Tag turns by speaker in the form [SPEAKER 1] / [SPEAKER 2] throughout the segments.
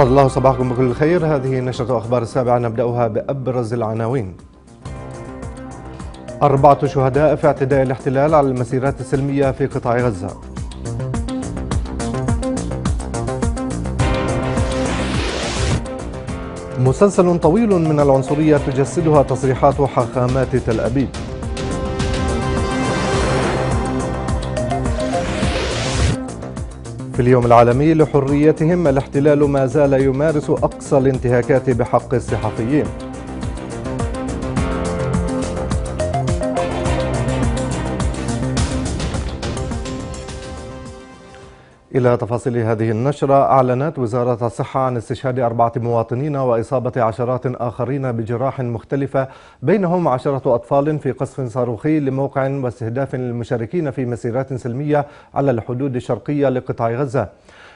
[SPEAKER 1] أسعد الله صباحكم بكل خير هذه نشرة أخبار السابعة نبدأها بأبرز العناوين أربعة شهداء في اعتداء الاحتلال على المسيرات السلمية في قطاع غزة مسلسل طويل من العنصرية تجسدها تصريحات حاخامات تل أبيب في اليوم العالمي لحريتهم الاحتلال ما زال يمارس أقصى الانتهاكات بحق الصحفيين إلى تفاصيل هذه النشرة أعلنت وزارة الصحة عن استشهاد أربعة مواطنين وإصابة عشرات آخرين بجراح مختلفة بينهم عشرة أطفال في قصف صاروخي لموقع واستهداف للمشاركين في مسيرات سلمية على الحدود الشرقية لقطاع غزة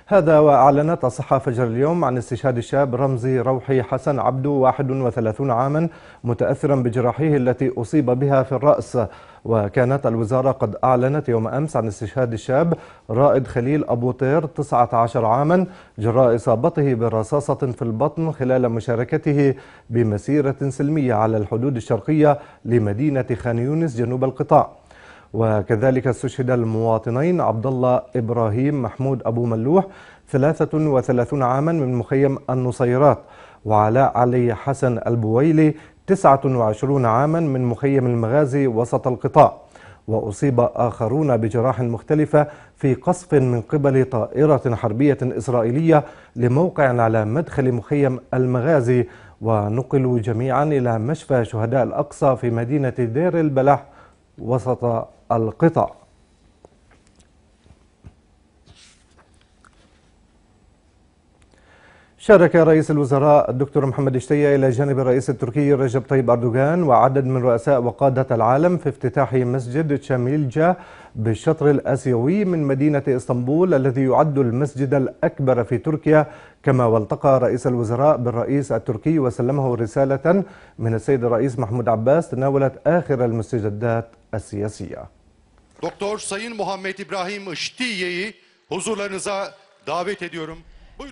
[SPEAKER 1] هذا وأعلنت الصحة فجر اليوم عن استشهاد الشاب رمزي روحي حسن عبدو 31 عاما متأثرا بجراحيه التي أصيب بها في الرأس وكانت الوزارة قد أعلنت يوم أمس عن استشهاد الشاب رائد خليل أبو طير 19 عاما جراء إصابته برصاصة في البطن خلال مشاركته بمسيرة سلمية على الحدود الشرقية لمدينة خان يونس جنوب القطاع وكذلك استشهد المواطنين عبد الله إبراهيم محمود أبو ملوح 33 عاما من مخيم النصيرات وعلاء علي حسن البويلي 29 عاما من مخيم المغازي وسط القطاع وأصيب آخرون بجراح مختلفة في قصف من قبل طائرة حربية إسرائيلية لموقع على مدخل مخيم المغازي ونقلوا جميعا إلى مشفى شهداء الأقصى في مدينة دير البلح وسط القطع شارك رئيس الوزراء الدكتور محمد اشتيا إلى جانب الرئيس التركي رجب طيب أردوغان وعدد من رؤساء وقادة العالم في افتتاح مسجد تشاميلجا بالشطر الآسيوي من مدينة إسطنبول الذي يعد المسجد الأكبر في تركيا كما والتقى رئيس الوزراء بالرئيس التركي وسلمه رسالة من السيد الرئيس محمود عباس تناولت آخر المستجدات السياسية دكتور Sayın محمد إبراهيم إشتيي حضورنزا دعوت ediyorum.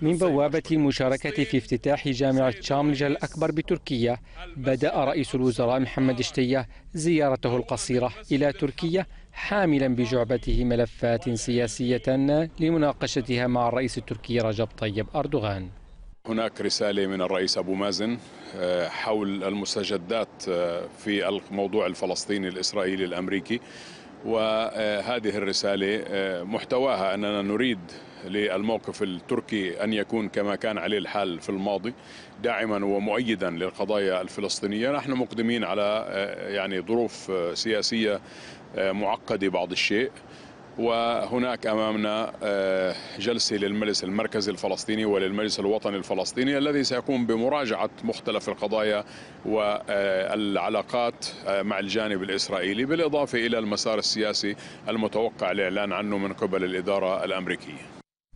[SPEAKER 1] من بوابة
[SPEAKER 2] المشاركة في افتتاح جامعة شاملجة الأكبر بتركيا بدأ رئيس الوزراء محمد اشتية زيارته القصيرة إلى تركيا حاملا بجعبته ملفات سياسية لمناقشتها مع الرئيس التركي رجب طيب أردوغان
[SPEAKER 3] هناك رسالة من الرئيس أبو مازن آه، حول المستجدات آه، في الموضوع الفلسطيني الإسرائيلي الأمريكي وهذه آه، الرسالة محتواها أننا نريد للموقف التركي أن يكون كما كان عليه الحال في الماضي داعما ومؤيدا للقضايا الفلسطينية نحن مقدمين على يعني ظروف سياسية معقدة بعض الشيء وهناك امامنا آه، جلسه للمجلس المركزي الفلسطيني وللمجلس الوطني الفلسطيني الذي سيقوم بمراجعه مختلف القضايا والعلاقات آه، مع الجانب الاسرائيلي بالاضافه الى المسار السياسي المتوقع الاعلان عنه من قبل الاداره الامريكيه.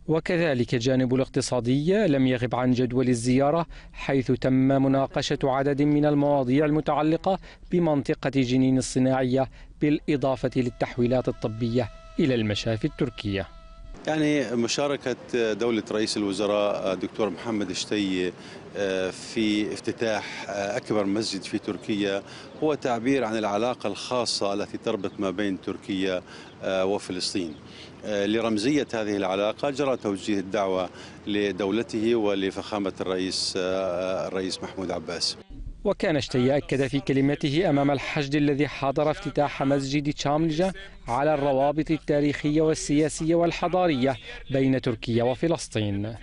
[SPEAKER 2] وكذلك الجانب الاقتصادي لم يغب عن جدول الزيارة حيث تم مناقشة عدد من المواضيع المتعلقة بمنطقة جنين الصناعية بالإضافة للتحويلات الطبية إلى المشافي التركية
[SPEAKER 3] يعني مشاركة دولة رئيس الوزراء دكتور محمد شتي آه، في افتتاح آه، أكبر مسجد في تركيا هو تعبير عن العلاقة الخاصة التي تربط ما بين تركيا آه، وفلسطين لرمزية هذه العلاقة جرى توجيه الدعوة لدولته ولفخامة الرئيس الرئيس محمود عباس
[SPEAKER 2] وكان شتي أكد في كلمته أمام الحشد الذي حضر افتتاح مسجد تشاملجة على الروابط التاريخية والسياسية والحضارية بين تركيا وفلسطين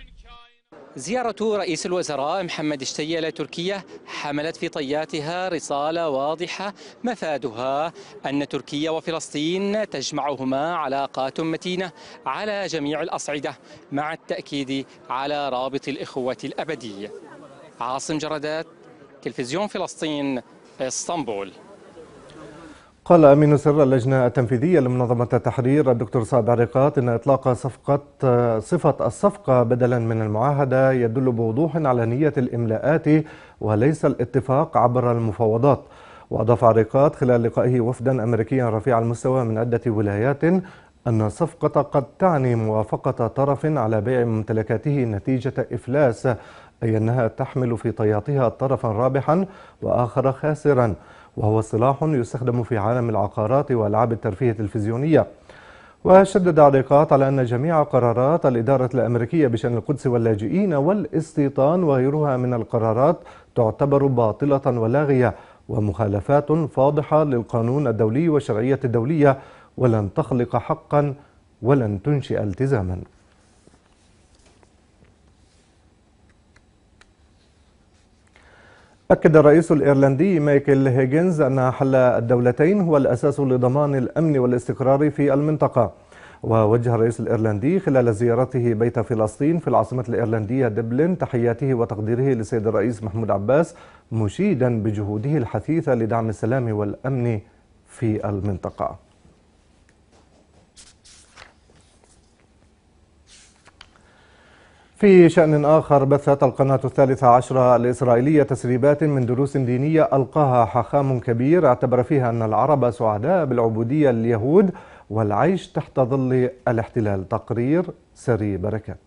[SPEAKER 2] زيارة رئيس الوزراء محمد شتي إلى تركيا حملت في طياتها رسالة واضحة مفادها أن تركيا وفلسطين تجمعهما علاقات متينة على جميع الأصعدة مع التأكيد على رابط الإخوة الأبدي عاصم جردات تلفزيون فلسطين اسطنبول
[SPEAKER 1] قال أمين سر اللجنة التنفيذية لمنظمة التحرير الدكتور صعب عريقات إن إطلاق صفقة صفة الصفقة بدلا من المعاهدة يدل بوضوح على نية الإملاءات وليس الاتفاق عبر المفاوضات وأضاف عريقات خلال لقائه وفدا أمريكيا رفيع المستوى من عدة ولايات أن الصفقة قد تعني موافقة طرف على بيع ممتلكاته نتيجة إفلاس أي أنها تحمل في طياتها طرفا رابحا وآخر خاسرا وهو سلاح يستخدم في عالم العقارات وألعاب الترفيه التلفزيونية وشدد عريقات على أن جميع قرارات الإدارة الأمريكية بشأن القدس واللاجئين والاستيطان وغيرها من القرارات تعتبر باطلة ولاغية ومخالفات فاضحة للقانون الدولي والشرعية الدولية ولن تخلق حقا ولن تنشئ التزاما أكد الرئيس الإيرلندي مايكل هيجنز أن حل الدولتين هو الأساس لضمان الأمن والاستقرار في المنطقة ووجه الرئيس الإيرلندي خلال زيارته بيت فلسطين في العاصمة الإيرلندية دبلن تحياته وتقديره لسيد الرئيس محمود عباس مشيدا بجهوده الحثيثة لدعم السلام والأمن في المنطقة في شأن آخر بثت القناة الثالثة عشرة الإسرائيلية تسريبات من دروس دينية ألقاها حخام كبير اعتبر فيها أن العرب سعداء بالعبودية لليهود والعيش تحت ظل الاحتلال تقرير سري بركات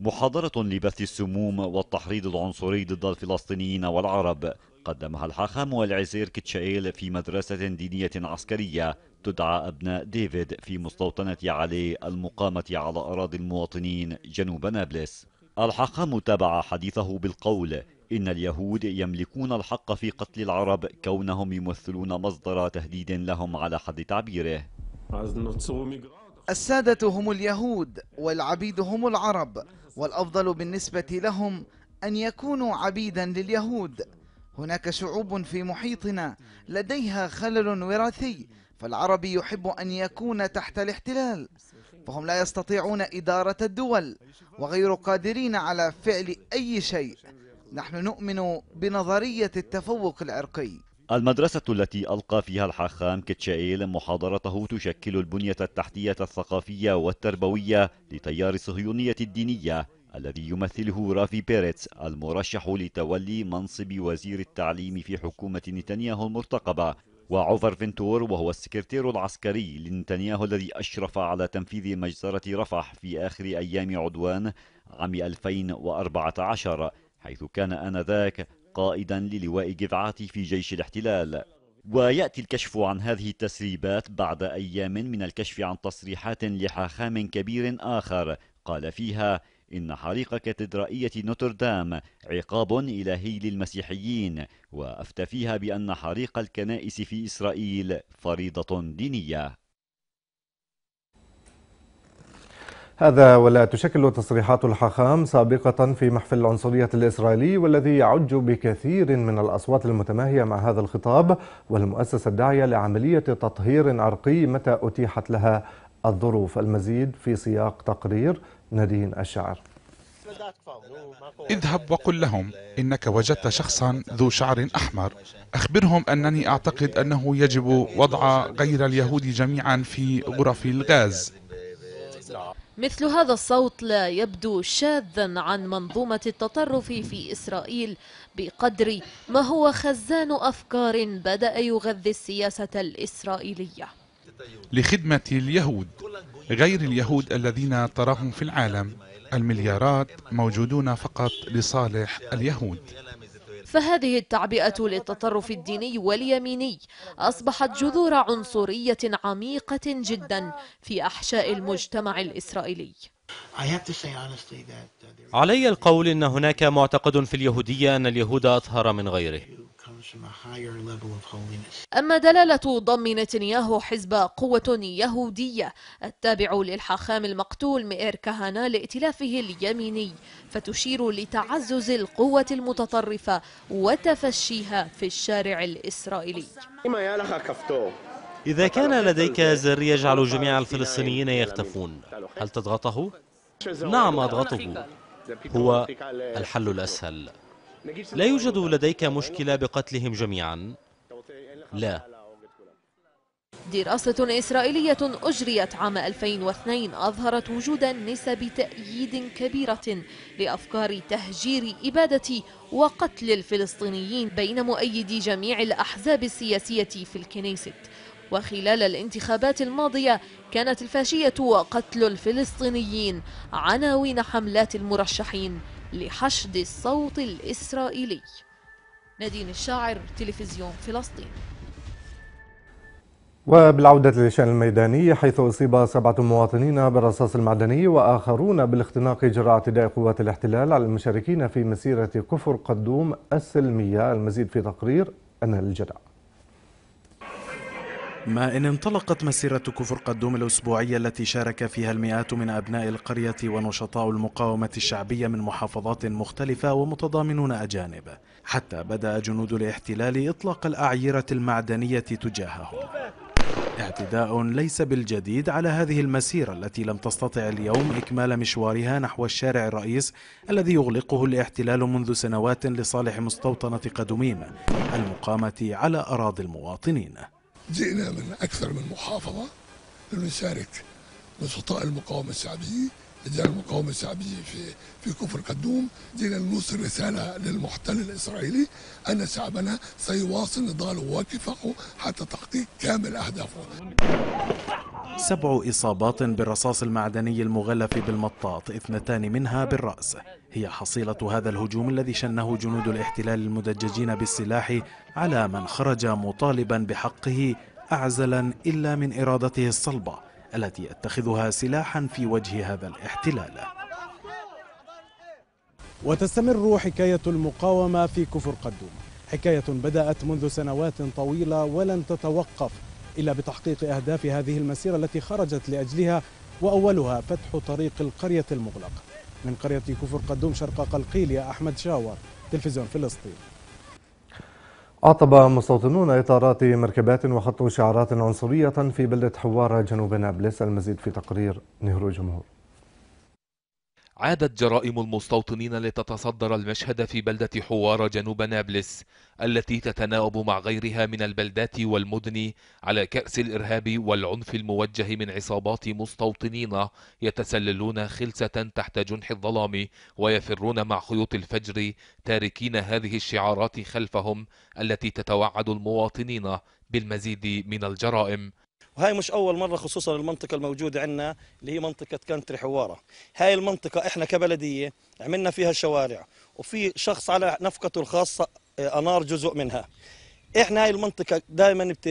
[SPEAKER 4] محاضرة لبث السموم والتحريض العنصري ضد الفلسطينيين والعرب قدمها الحاخام والعزير كتشائيل في مدرسة دينية عسكرية تدعى أبناء ديفيد في مستوطنة علي المقامة على أراضي المواطنين جنوب نابلس الحاكم تابع حديثه بالقول إن اليهود يملكون الحق في قتل العرب كونهم يمثلون مصدر تهديد لهم على حد تعبيره
[SPEAKER 1] السادة هم اليهود والعبيد هم العرب والأفضل بالنسبة لهم أن يكونوا عبيدا لليهود هناك شعوب في محيطنا لديها خلل وراثي فالعربي يحب أن يكون
[SPEAKER 5] تحت الاحتلال فهم لا يستطيعون إدارة الدول وغير قادرين على فعل أي شيء نحن نؤمن بنظرية التفوق
[SPEAKER 4] العرقي المدرسة التي ألقى فيها الحاخام كتشائيل محاضرته تشكل البنية التحتية الثقافية والتربوية لتيار الصهيونية الدينية الذي يمثله رافي بيريتس المرشح لتولي منصب وزير التعليم في حكومة نتنياهو المرتقبة وعوفر فينتور وهو السكرتير العسكري لنتنياهو الذي أشرف على تنفيذ مجزرة رفح في آخر أيام عدوان عام 2014 حيث كان آنذاك قائدا للواء جذعاتي في جيش الاحتلال ويأتي الكشف عن هذه التسريبات بعد أيام من الكشف عن تصريحات لحاخام كبير آخر قال فيها إن حريق كاتدرائية نوتردام عقاب إلهي للمسيحيين وأفتى فيها بأن حريق الكنائس في إسرائيل فريضة دينية
[SPEAKER 1] هذا ولا تشكل تصريحات الحاخام سابقة في محفل العنصرية الإسرائيلي والذي يعج بكثير من الأصوات المتماهية مع هذا الخطاب والمؤسسة الداعية لعملية تطهير عرقي متى أتيحت لها الظروف المزيد في سياق تقرير نادين الشعر اذهب وقل لهم إنك وجدت شخصا ذو شعر أحمر
[SPEAKER 3] أخبرهم أنني أعتقد أنه يجب وضع غير اليهود جميعا في
[SPEAKER 6] غرف الغاز
[SPEAKER 7] مثل هذا الصوت لا يبدو شاذا عن منظومة التطرف في إسرائيل بقدر ما هو خزان أفكار بدأ يغذي السياسة الإسرائيلية
[SPEAKER 3] لخدمة اليهود غير اليهود الذين تراهم في العالم المليارات موجودون فقط لصالح اليهود
[SPEAKER 7] فهذه التعبئة للتطرف الديني واليميني أصبحت جذور عنصرية عميقة جدا في أحشاء المجتمع الإسرائيلي
[SPEAKER 8] uh,
[SPEAKER 9] علي القول أن هناك معتقد في اليهودية أن اليهود أطهر من غيره
[SPEAKER 7] أما دلالة ضم نتنياهو حزب قوة يهودية التابع للحاخام المقتول مئير كهانا لائتلافه اليميني فتشير لتعزز القوة المتطرفة وتفشيها في الشارع الإسرائيلي
[SPEAKER 9] إذا كان لديك زر يجعل جميع الفلسطينيين يختفون هل تضغطه؟
[SPEAKER 10] نعم أضغطه هو الحل
[SPEAKER 9] الأسهل
[SPEAKER 10] لا يوجد لديك
[SPEAKER 9] مشكلة بقتلهم جميعا لا
[SPEAKER 7] دراسة إسرائيلية أجريت عام 2002 أظهرت وجود نسب تأييد كبيرة لأفكار تهجير إبادة وقتل الفلسطينيين بين مؤيدي جميع الأحزاب السياسية في الكنيست وخلال الانتخابات الماضية كانت الفاشية وقتل الفلسطينيين عناوين حملات المرشحين لحشد الصوت الإسرائيلي نادين الشاعر تلفزيون فلسطين
[SPEAKER 1] وبالعودة للشأن الميداني حيث أصيب سبعة مواطنين بالرصاص المعدني وآخرون بالاختناق جراء اعتداء قوات الاحتلال على المشاركين في مسيرة كفر قدوم السلمية المزيد في تقرير أنا الجدع
[SPEAKER 3] ما إن انطلقت مسيرة كفر قدوم الأسبوعية التي شارك فيها المئات من أبناء القرية ونشطاء المقاومة الشعبية من محافظات مختلفة ومتضامنون أجانب حتى بدأ جنود الاحتلال إطلاق الأعيرة المعدنية تجاههم اعتداء ليس بالجديد على هذه المسيرة التي لم تستطع اليوم إكمال مشوارها نحو الشارع الرئيس الذي يغلقه الاحتلال منذ سنوات لصالح مستوطنة قدوميم المقامة على أراضي المواطنين
[SPEAKER 8] جئنا من أكثر من محافظة لنشارك نشطاء المقاومة الشعبية رجال المقاومة الشعبية في في كفر قدوم جينا نوصل رسالة للمحتل الإسرائيلي أن شعبنا سيواصل نضاله وكفاحه حتى تحقيق كامل أهدافه
[SPEAKER 3] سبع إصابات بالرصاص المعدني المغلف بالمطاط اثنتان منها بالرأس هي حصيلة هذا الهجوم الذي شنه جنود الاحتلال المدججين بالسلاح على من خرج مطالبا بحقه أعزلا إلا من إرادته الصلبة التي يتخذها سلاحا في وجه هذا الاحتلال وتستمر حكاية المقاومة في كفر قدوم حكاية بدأت منذ سنوات طويلة ولن تتوقف إلا بتحقيق أهداف هذه المسيرة التي خرجت لأجلها وأولها فتح طريق القرية المغلقة من قرية كفر قدوم شرق قلقيليا أحمد شاور تلفزيون فلسطين
[SPEAKER 1] عطب مستوطنون إطارات مركبات وخطوا شعارات عنصرية في بلدة حوارة جنوب نابلس المزيد في تقرير نهر جمهور
[SPEAKER 6] عادت جرائم المستوطنين لتتصدر المشهد في بلدة حوار جنوب نابلس التي تتناوب مع غيرها من البلدات والمدن على كأس الإرهاب والعنف الموجه من عصابات مستوطنين يتسللون خلسة تحت جنح الظلام ويفرون مع خيوط الفجر تاركين هذه الشعارات خلفهم التي تتوعد المواطنين بالمزيد من الجرائم
[SPEAKER 5] وهي مش أول مرة خصوصا المنطقة الموجودة عندنا اللي هي منطقة كنتري حوارة هاي المنطقة إحنا كبلدية عملنا فيها شوارع وفي شخص على نفقته الخاصة آه، أنار جزء منها احنا هاي المنطقه دائما بت...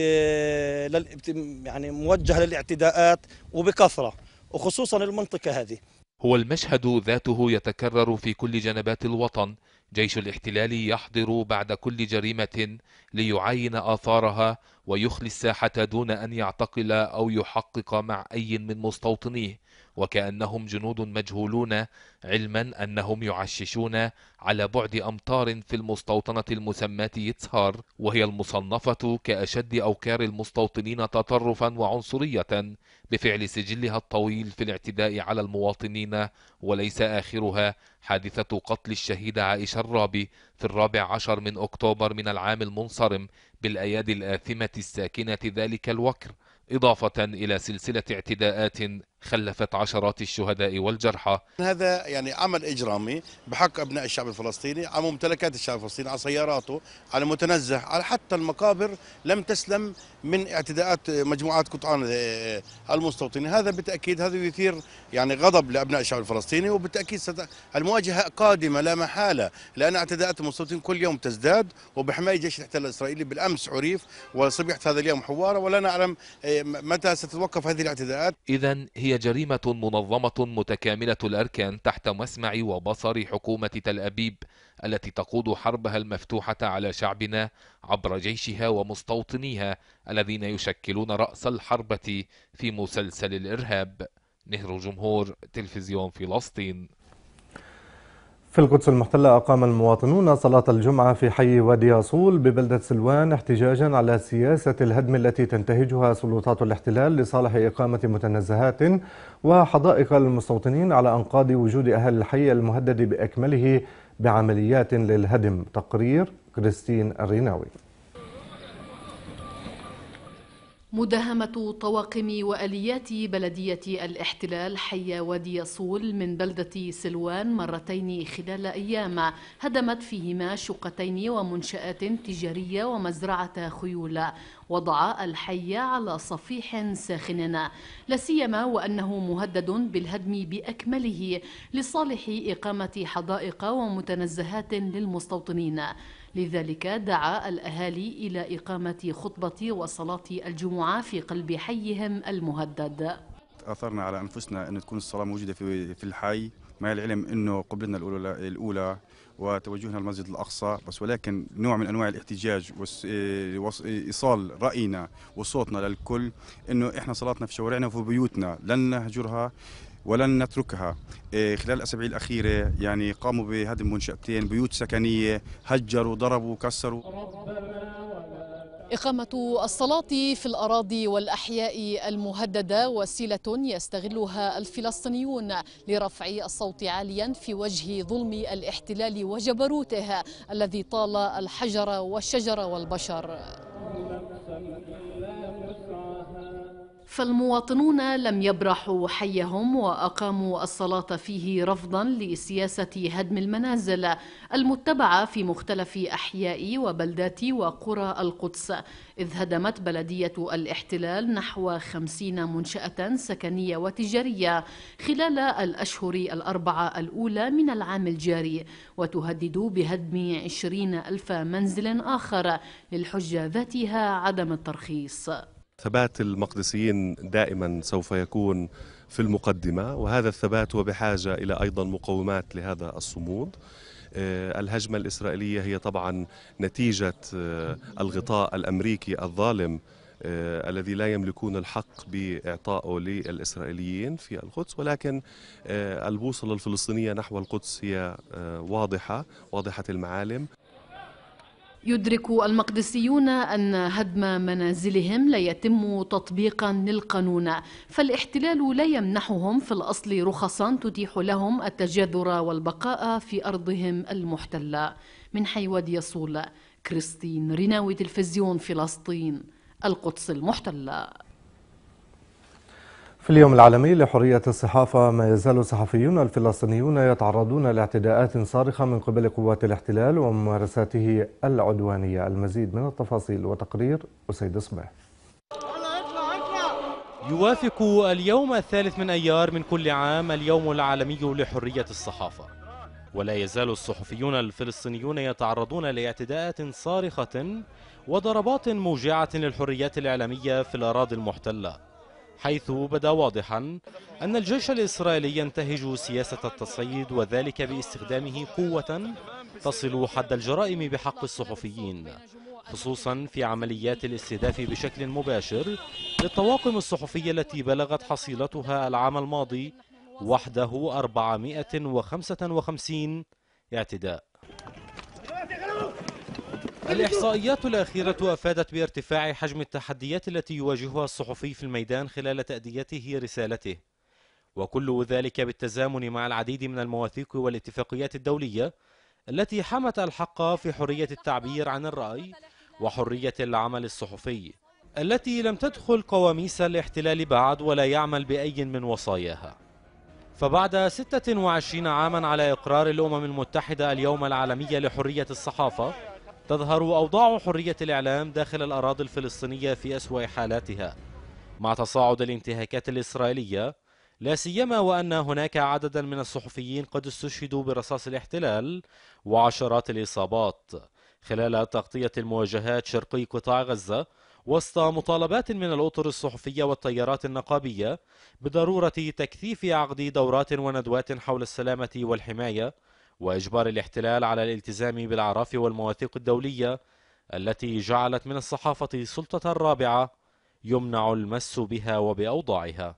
[SPEAKER 5] بت... يعني موجهه للاعتداءات وبكثره وخصوصا المنطقه هذه
[SPEAKER 6] هو المشهد ذاته يتكرر في كل جنبات الوطن جيش الاحتلال يحضر بعد كل جريمه ليعاين اثارها ويخلي الساحة دون أن يعتقل أو يحقق مع أي من مستوطنيه وكأنهم جنود مجهولون علما أنهم يعششون على بعد أمتار في المستوطنة المسماة يتسهار وهي المصنفة كأشد أوكار المستوطنين تطرفا وعنصرية بفعل سجلها الطويل في الاعتداء على المواطنين وليس آخرها حادثة قتل الشهيدة عائشة الرابي في الرابع عشر من أكتوبر من العام المنصرم بالأيادي الآثمة الساكنة ذلك الوكر إضافة إلى سلسلة اعتداءات خلفت عشرات الشهداء والجرحى
[SPEAKER 3] هذا يعني عمل إجرامي بحق أبناء الشعب الفلسطيني على ممتلكات الشعب الفلسطيني على سياراته على متنزه على حتى المقابر لم تسلم من اعتداءات مجموعات قطعان آه، آه، المستوطنين هذا بالتأكيد هذا يثير يعني غضب لأبناء الشعب الفلسطيني وبالتأكيد ست... المواجهة قادمة لا محالة لأن اعتداءات المستوطنين كل يوم تزداد وبحماية جيش الاحتلال الإسرائيلي بالأمس عريف وصبحت هذا اليوم حوارة ولا نعلم آه، متى ستتوقف هذه الاعتداءات
[SPEAKER 6] إذا هي جريمة منظمة متكاملة الأركان تحت مسمع وبصر حكومة تل أبيب التي تقود حربها المفتوحة على شعبنا عبر جيشها ومستوطنيها الذين يشكلون رأس الحربة في مسلسل الإرهاب نهر جمهور تلفزيون فلسطين
[SPEAKER 1] في القدس المحتلة أقام المواطنون صلاة الجمعة في حي وادي أصول ببلدة سلوان احتجاجا على سياسة الهدم التي تنتهجها سلطات الاحتلال لصالح إقامة متنزهات وحدائق للمستوطنين على أنقاض وجود أهل الحي المهدد بأكمله بعمليات للهدم تقرير كريستين الريناوي
[SPEAKER 10] مداهمة طواقم وآليات بلدية الاحتلال حي وادي صول من بلدة سلوان مرتين خلال أيام هدمت فيهما شقتين ومنشآت تجارية ومزرعة خيول وضع الحي على صفيح ساخن لا سيما وأنه مهدد بالهدم بأكمله لصالح إقامة حدائق ومتنزهات للمستوطنين لذلك دعا الأهالي إلى إقامة خطبة وصلاة الجمعة في قلب حيهم المهدد
[SPEAKER 3] أثرنا على أنفسنا أن تكون الصلاة موجودة في, الحي مع العلم أنه قبلتنا الأولى, الأولى وتوجهنا المسجد الأقصى بس ولكن نوع من أنواع الاحتجاج وإيصال رأينا وصوتنا للكل أنه إحنا صلاتنا في شوارعنا وفي بيوتنا لن نهجرها ولن نتركها إيه، خلال الأسابيع الأخيرة يعني قاموا بهدم منشأتين بيوت سكنية هجروا ضربوا كسروا
[SPEAKER 10] إقامة الصلاة في الأراضي والأحياء المهددة وسيلة يستغلها الفلسطينيون لرفع الصوت عاليا في وجه ظلم الاحتلال وجبروته الذي طال الحجر والشجر والبشر فالمواطنون لم يبرحوا حيهم واقاموا الصلاه فيه رفضا لسياسه هدم المنازل المتبعه في مختلف احياء وبلدات وقرى القدس اذ هدمت بلديه الاحتلال نحو خمسين منشاه سكنيه وتجاريه خلال الاشهر الاربعه الاولى من العام الجاري وتهدد بهدم عشرين الف منزل اخر للحجه ذاتها عدم الترخيص
[SPEAKER 1] ثبات المقدسيين دائما سوف يكون في المقدمه وهذا الثبات هو بحاجه الى ايضا مقومات لهذا الصمود آه، الهجمه الاسرائيليه هي طبعا نتيجه آه، الغطاء الامريكي الظالم آه، الذي لا يملكون الحق باعطائه للاسرائيليين في القدس ولكن البوصله الفلسطينيه نحو القدس هي واضحه واضحه المعالم
[SPEAKER 10] يدرك المقدسيون أن هدم منازلهم لا يتم تطبيقا للقانون فالاحتلال لا يمنحهم في الأصل رخصا تتيح لهم التجاذر والبقاء في أرضهم المحتلة من حيواد يصول كريستين ريناوي تلفزيون فلسطين القدس المحتله
[SPEAKER 1] في اليوم العالمي لحرية الصحافة ما يزال الصحفيون الفلسطينيون يتعرضون لاعتداءات صارخة من قبل قوات الاحتلال وممارساته العدوانية المزيد من التفاصيل وتقرير أسيد صباح يوافق
[SPEAKER 9] اليوم الثالث من أيار من كل عام اليوم العالمي لحرية الصحافة ولا يزال الصحفيون الفلسطينيون يتعرضون لاعتداءات صارخة وضربات موجعة للحريات الإعلامية في الأراضي المحتلة حيث بدا واضحا أن الجيش الإسرائيلي ينتهج سياسة التصعيد وذلك باستخدامه قوة تصل حد الجرائم بحق الصحفيين خصوصا في عمليات الاستهداف بشكل مباشر للطواقم الصحفية التي بلغت حصيلتها العام الماضي وحده 455 اعتداء
[SPEAKER 3] الإحصائيات
[SPEAKER 9] الأخيرة أفادت بارتفاع حجم التحديات التي يواجهها الصحفي في الميدان خلال تأديته رسالته وكل ذلك بالتزامن مع العديد من المواثيق والاتفاقيات الدولية التي حمت الحق في حرية التعبير عن الرأي وحرية العمل الصحفي التي لم تدخل قواميس الاحتلال بعد ولا يعمل بأي من وصاياها فبعد 26 عاما على إقرار الأمم المتحدة اليوم العالمي لحرية الصحافة تظهر أوضاع حرية الإعلام داخل الأراضي الفلسطينية في أسوأ حالاتها مع تصاعد الانتهاكات الإسرائيلية لا سيما وأن هناك عددا من الصحفيين قد استشهدوا برصاص الاحتلال وعشرات الإصابات خلال تغطية المواجهات شرقي قطاع غزة وسط مطالبات من الأطر الصحفية والتيارات النقابية بضرورة تكثيف عقد دورات وندوات حول السلامة والحماية وإجبار الاحتلال على الالتزام بالعراف والمواثيق الدولية التي جعلت من الصحافة سلطة رابعة يمنع المس بها وبأوضاعها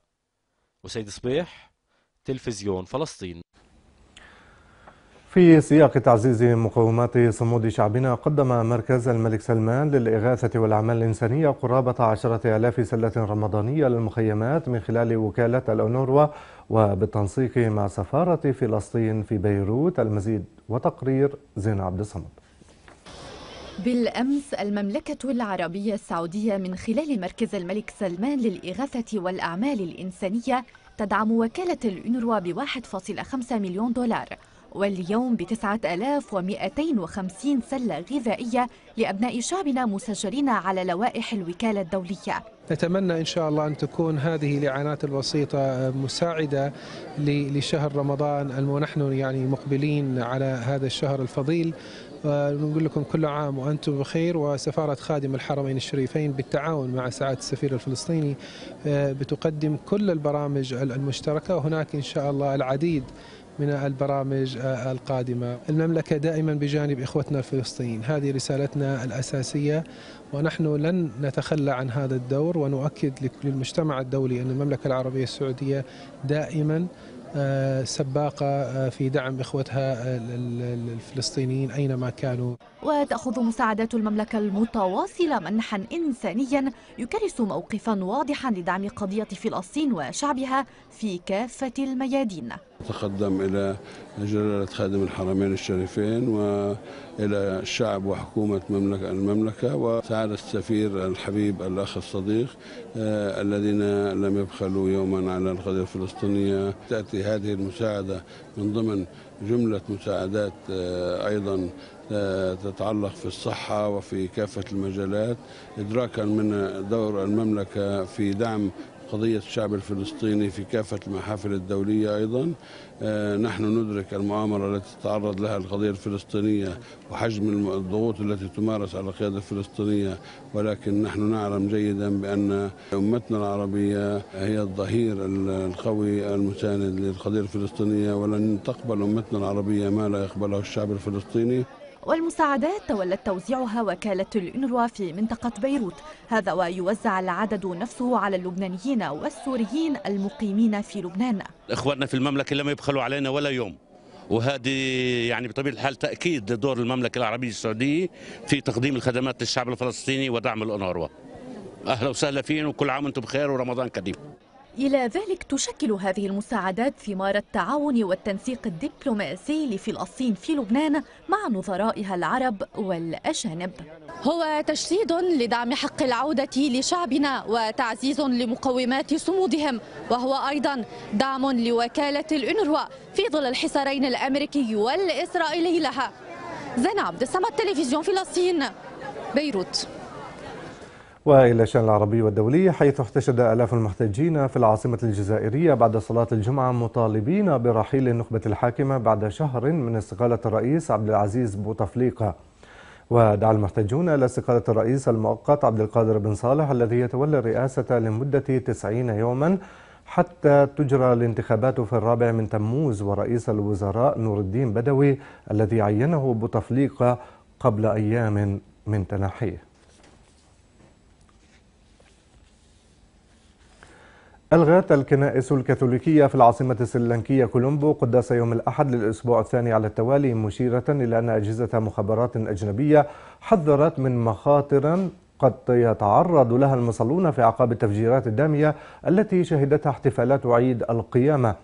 [SPEAKER 9] وسيد صبيح تلفزيون فلسطين
[SPEAKER 1] في سياق تعزيز مقومات صمود شعبنا قدم مركز الملك سلمان للإغاثة والأعمال الإنسانية قرابة عشرة ألاف سلة رمضانية للمخيمات من خلال وكالة الأونروا وبالتنسيق مع سفارة فلسطين في بيروت المزيد وتقرير زين عبد الصمد
[SPEAKER 11] بالأمس المملكة العربية السعودية من خلال مركز الملك سلمان للإغاثة والأعمال الإنسانية تدعم وكالة الأونروا ب 1.5 مليون دولار واليوم ب 9250 سلة غذائية لأبناء شعبنا مسجلين على لوائح الوكالة الدولية
[SPEAKER 3] نتمنى إن شاء الله أن تكون هذه الإعانات البسيطة مساعدة لشهر رمضان ونحن يعني مقبلين على هذا الشهر الفضيل آه، نقول لكم كل عام وأنتم بخير وسفارة خادم الحرمين الشريفين بالتعاون مع سعادة السفير الفلسطيني آه، بتقدم كل البرامج المشتركة وهناك إن شاء الله العديد من البرامج القادمة المملكة دائما بجانب إخوتنا الفلسطينيين هذه رسالتنا الأساسية ونحن لن نتخلى عن هذا الدور ونؤكد للمجتمع الدولي أن المملكة العربية السعودية دائما آه، سباقة آه، في دعم إخوتها الفلسطينيين أينما كانوا
[SPEAKER 11] وتأخذ مساعدات المملكة المتواصلة منحا إنسانيا يكرس موقفا واضحا لدعم قضية فلسطين وشعبها في كافة الميادين
[SPEAKER 8] تقدم إلى جلالة خادم الحرمين الشريفين وإلى الشعب وحكومة مملكة المملكة وسعادة السفير الحبيب الأخ الصديق آه، الذين لم يبخلوا يوما على القضية الفلسطينية تأتي هذه المساعدة من ضمن جملة مساعدات آه، أيضا آه، تتعلق في الصحة وفي كافة المجالات إدراكا من دور المملكة في دعم قضية الشعب الفلسطيني في كافة المحافل الدولية أيضا آه، نحن ندرك المؤامرة التي تتعرض لها القضية الفلسطينية وحجم الضغوط التي تمارس على القيادة الفلسطينية ولكن نحن نعلم جيدا بأن أمتنا العربية هي الظهير القوي المساند للقضية الفلسطينية ولن تقبل أمتنا العربية ما لا يقبله الشعب الفلسطيني
[SPEAKER 11] والمساعدات تولت توزيعها وكالة الأنروا في منطقة بيروت هذا ويوزع العدد نفسه على اللبنانيين والسوريين المقيمين في لبنان
[SPEAKER 9] إخواننا في المملكة لم يبخلوا علينا ولا يوم وهذه يعني بطبيعه الحال تاكيد دور المملكه العربيه السعوديه في تقديم الخدمات للشعب الفلسطيني ودعم الانوروا اهلا وسهلا فيهم وكل عام وانتم بخير ورمضان كريم
[SPEAKER 11] إلى ذلك تشكل هذه المساعدات ثمار التعاون والتنسيق الدبلوماسي لفلسطين في لبنان مع نظرائها العرب والأجانب هو تجسيد لدعم حق العودة لشعبنا وتعزيز لمقومات صمودهم وهو أيضا دعم لوكالة الأنروا في ظل الحصارين الأمريكي والإسرائيلي لها زين عبد السمد تلفزيون فلسطين بيروت
[SPEAKER 1] وإلى الشأن العربي والدولي حيث احتشد آلاف المحتجين في العاصمة الجزائرية بعد صلاة الجمعة مطالبين برحيل النخبة الحاكمة بعد شهر من استقالة الرئيس عبد العزيز بوتفليقة ودعا المحتجون إلى استقالة الرئيس المؤقت عبد القادر بن صالح الذي يتولى الرئاسة لمدة 90 يوما حتى تجرى الانتخابات في الرابع من تموز ورئيس الوزراء نور الدين بدوي الذي عينه بوتفليقة قبل أيام من تنحيه ألغت الكنائس الكاثوليكية في العاصمة السريلانكية كولومبو قداس يوم الأحد للأسبوع الثاني على التوالي مشيرة إلى أن أجهزة مخابرات أجنبية حذرت من مخاطر قد يتعرض لها المصلون في أعقاب التفجيرات الدامية التي شهدتها احتفالات عيد القيامة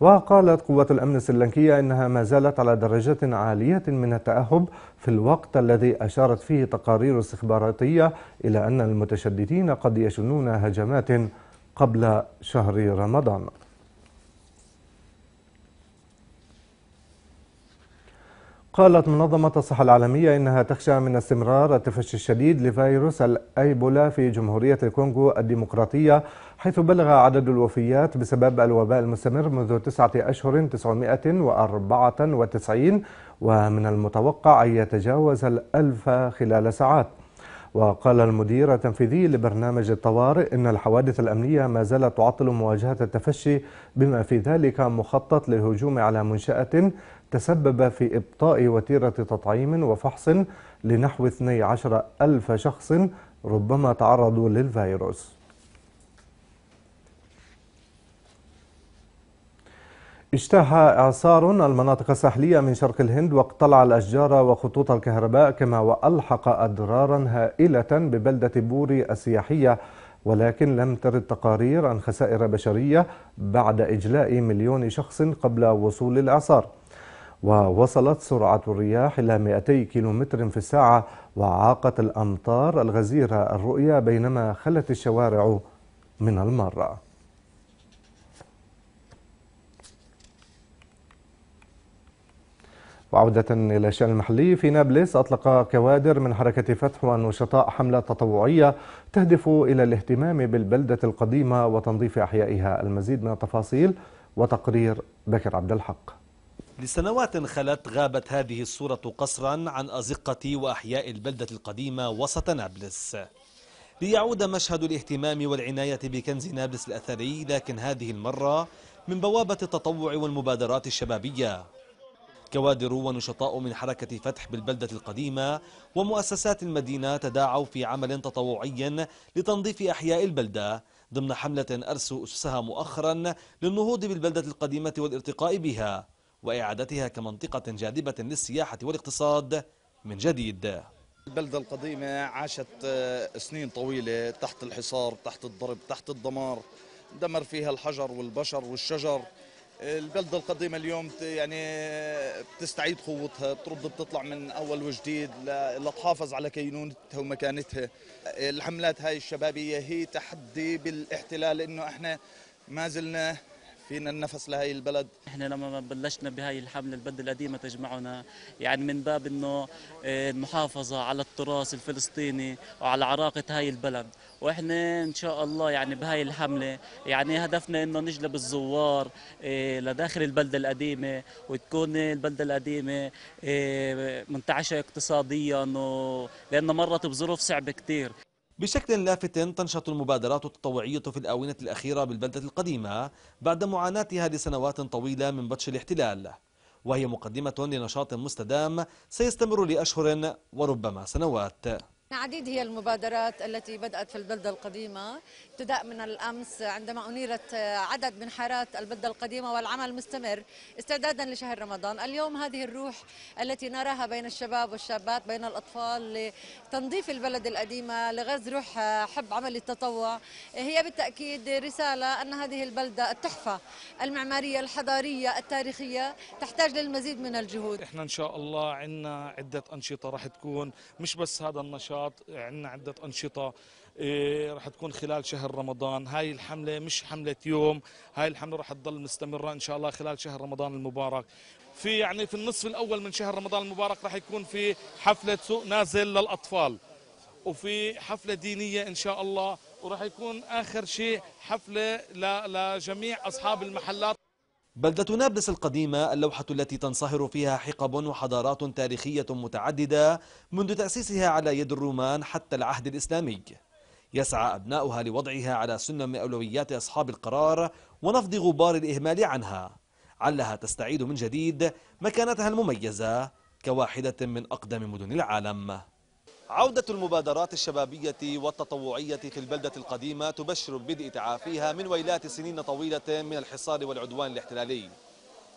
[SPEAKER 1] وقالت قوات الأمن السريلانكية إنها ما زالت على درجة عالية من التأهب في الوقت الذي أشارت فيه تقارير استخباراتية إلى أن المتشددين قد يشنون هجمات قبل شهر رمضان قالت منظمة الصحة العالمية إنها تخشى من استمرار التفشي الشديد لفيروس الأيبولا في جمهورية الكونغو الديمقراطية حيث بلغ عدد الوفيات بسبب الوباء المستمر منذ تسعة أشهر 994 ومن المتوقع أن يتجاوز الألف خلال ساعات وقال المدير التنفيذي لبرنامج الطوارئ إن الحوادث الأمنية ما زالت تعطل مواجهة التفشي بما في ذلك مخطط للهجوم على منشأة تسبب في إبطاء وتيرة تطعيم وفحص لنحو 12 ألف شخص ربما تعرضوا للفيروس اجتاح إعصار المناطق الساحلية من شرق الهند واقتلع الأشجار وخطوط الكهرباء كما وألحق أضرارا هائلة ببلدة بوري السياحية ولكن لم ترد تقارير عن خسائر بشرية بعد إجلاء مليون شخص قبل وصول الإعصار ووصلت سرعة الرياح إلى 200 كيلومتر في الساعة وعاقت الأمطار الغزيرة الرؤية بينما خلت الشوارع من المارة وعودة إلى الشأن المحلي في نابلس أطلق كوادر من حركة فتح والنشطاء حملة تطوعية تهدف إلى الاهتمام بالبلدة القديمة وتنظيف أحيائها المزيد من التفاصيل وتقرير بكر عبد الحق
[SPEAKER 5] لسنوات خلت غابت هذه الصورة قصرا عن أزقة وأحياء البلدة القديمة وسط نابلس ليعود مشهد الاهتمام والعناية بكنز نابلس الأثري لكن هذه المرة من بوابة التطوع والمبادرات الشبابية كوادر ونشطاء من حركة فتح بالبلدة القديمة ومؤسسات المدينة تداعوا في عمل تطوعي لتنظيف أحياء البلدة ضمن حملة أرسوا أسسها مؤخرا للنهوض بالبلدة القديمة والارتقاء بها وإعادتها كمنطقة جاذبة للسياحة والاقتصاد من جديد البلدة القديمة عاشت آه، سنين طويلة تحت الحصار تحت الضرب تحت الدمار دمر فيها الحجر والبشر والشجر البلده القديمه اليوم يعني بتستعيد قوتها بترد بتطلع من اول وجديد لتحافظ على كينونتها ومكانتها الحملات هاي الشبابيه هي تحدي بالاحتلال انه احنا ما زلنا فينا النفس لهي البلد احنا لما بلشنا بهاي الحمله البلد القديمه تجمعنا
[SPEAKER 9] يعني من باب انه آه، المحافظه على التراث الفلسطيني وعلى عراقه هاي البلد واحنا ان شاء الله يعني بهاي الحمله يعني هدفنا انه نجلب الزوار آه، لداخل البلده القديمه وتكون البلده القديمه
[SPEAKER 5] آه، منتعشه اقتصاديا لانه مرت بظروف صعبه كثير بشكل لافت تنشط المبادرات التطوعية في الآونة الأخيرة بالبلدة القديمة بعد معاناتها لسنوات طويلة من بطش الاحتلال وهي مقدمة لنشاط مستدام سيستمر لأشهر وربما سنوات
[SPEAKER 11] عديد هي المبادرات التي بدأت في البلدة القديمة ابتداء من الأمس عندما أنيرت عدد من حارات البلدة القديمة والعمل مستمر استعدادا لشهر رمضان اليوم هذه الروح التي نراها بين الشباب والشابات بين الأطفال لتنظيف البلد القديمة لغز روح حب عمل التطوع هي بالتأكيد رسالة أن هذه البلدة التحفة المعمارية الحضارية التاريخية تحتاج للمزيد
[SPEAKER 5] من الجهود احنا إن شاء الله عندنا عدة أنشطة راح تكون مش بس هذا النشاط نشاط عندنا عدة أنشطة إيه، رح تكون خلال شهر رمضان هاي الحملة مش حملة يوم هاي الحملة رح تضل مستمرة إن شاء الله خلال شهر رمضان المبارك في يعني في النصف الأول من شهر رمضان المبارك رح يكون في حفلة سوق نازل للأطفال وفي حفلة دينية إن شاء الله وراح يكون آخر شيء حفلة لجميع
[SPEAKER 3] أصحاب المحلات
[SPEAKER 5] بلدة نابلس القديمة اللوحة التي تنصهر فيها حقب وحضارات تاريخية متعددة منذ تأسيسها على يد الرومان حتى العهد الإسلامي يسعى أبناؤها لوضعها على سنة من أولويات أصحاب القرار ونفض غبار الإهمال عنها علها تستعيد من جديد مكانتها المميزة كواحدة من أقدم مدن العالم عودة المبادرات الشبابية والتطوعية في البلدة القديمة تبشر ببدء تعافيها من ويلات سنين طويلة من الحصار والعدوان الاحتلالي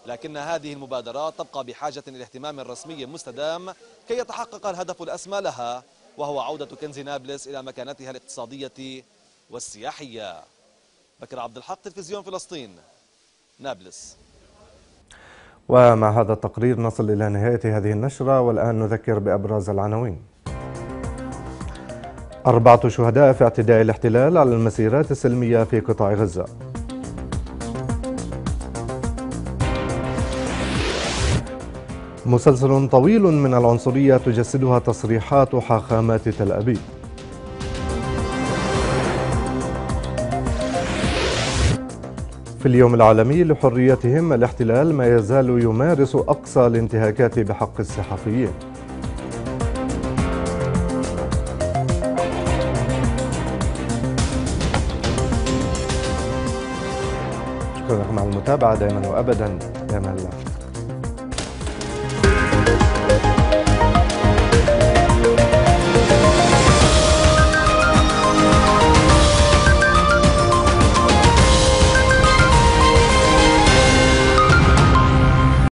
[SPEAKER 5] لكن هذه المبادرات تبقى بحاجة إلى الرسمي رسمي مستدام كي يتحقق الهدف الأسمى لها وهو عودة كنز نابلس إلى مكانتها الاقتصادية والسياحية بكر عبد الحق تلفزيون فلسطين نابلس
[SPEAKER 1] ومع هذا التقرير نصل إلى نهاية هذه النشرة والآن نذكر بأبرز العناوين أربعة شهداء في اعتداء الاحتلال على المسيرات السلمية في قطاع غزة مسلسل طويل من العنصرية تجسدها تصريحات حاخامات تل أبيب في اليوم العالمي لحريتهم الاحتلال ما يزال يمارس أقصى الانتهاكات بحق الصحفيين شكرا لكم على المتابعة دائما وأبدا دائما العفو